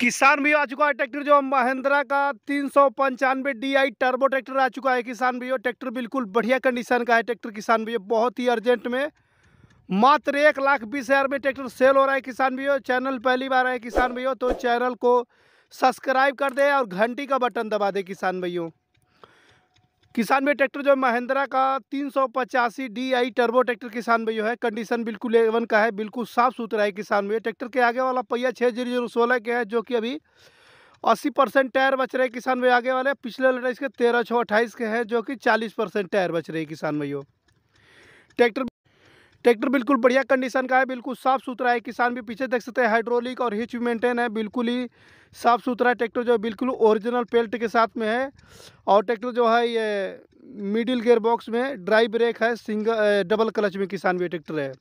किसान भी आ चुका है ट्रैक्टर जो महिंद्रा का तीन सौ पंचानवे डी आई टर्बो ट्रैक्टर आ चुका है किसान भी ट्रैक्टर बिल्कुल बढ़िया कंडीशन का है ट्रैक्टर किसान भी बहुत ही अर्जेंट में मात्र एक लाख बीस हज़ार में ट्रैक्टर सेल हो रहा है किसान भी चैनल पहली बार है किसान भैया तो चैनल को सब्सक्राइब कर दे और घंटी का बटन दबा दे किसान भैया किसान भाई ट्रैक्टर जो है महिंद्रा का तीन सौ पचासी डी आई टर्बो ट्रैक्टर किसान भाई है कंडीशन बिल्कुल एवन का है बिल्कुल साफ सुथरा है किसान भाई ट्रैक्टर के आगे वाला पहिया छः जीरो जीरो सोलह के है जो कि अभी अस्सी परसेंट टायर बच रहे किसान भाई आगे वाले पिछले लड़ाई इसके तेरह छः अट्ठाईस के हैं जो कि चालीस परसेंट टायर बच रहे किसान भाई ट्रैक्टर ट्रैक्टर बिल्कुल बढ़िया कंडीशन का है बिल्कुल साफ़ सुथरा है किसान भी पीछे देख सकते हैं हाइड्रोलिक और हिच भी मेंटेन है बिल्कुल ही साफ़ सुथरा ट्रैक्टर जो है बिल्कुल ओरिजिनल पेल्ट के साथ में है और ट्रैक्टर जो है ये मिडिल गेयर बॉक्स में ड्राई ब्रेक है सिंगल डबल क्लच में किसान भी ट्रैक्टर है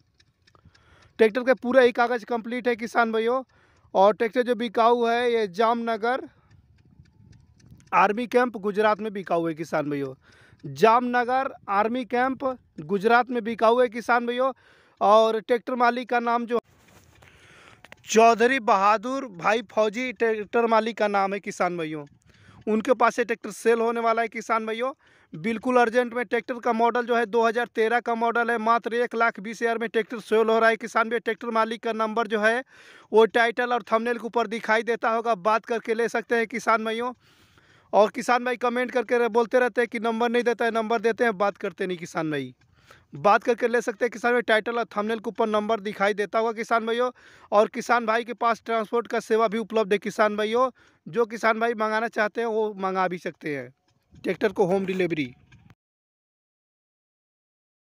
ट्रैक्टर का पूरा ही कागज़ कंप्लीट है किसान भाइयों और ट्रैक्टर जो बिकाऊ है ये जामनगर आर्मी कैंप गुजरात में बिका हुए किसान भैया जामनगर आर्मी कैंप गुजरात में बिका हुए किसान भैया और ट्रैक्टर मालिक का नाम जो चौधरी बहादुर भाई फौजी ट्रैक्टर मालिक का नाम है किसान भैया उनके पास से ट्रैक्टर सेल होने वाला है किसान भैया बिल्कुल अर्जेंट में ट्रैक्टर का मॉडल जो है 2013 का मॉडल है मात्र एक लाख बीस हज़ार में ट्रैक्टर सेल हो रहा है किसान भैया ट्रैक्टर मालिक का नंबर जो है वो टाइटल और थंबनेल के ऊपर दिखाई देता होगा बात करके ले सकते हैं किसान भैया और किसान भाई कमेंट करके बोलते रहते हैं कि नंबर नहीं देता है नंबर देते हैं बात करते नहीं किसान भाई बात करके ले सकते हैं किसान भाई टाइटल और थंबनेल के ऊपर नंबर दिखाई देता होगा किसान भाइयों और किसान भाई के पास ट्रांसपोर्ट का सेवा भी उपलब्ध है किसान भाइयों जो किसान भाई मंगाना चाहते हैं वो मंगा भी सकते हैं ट्रैक्टर को होम डिलीवरी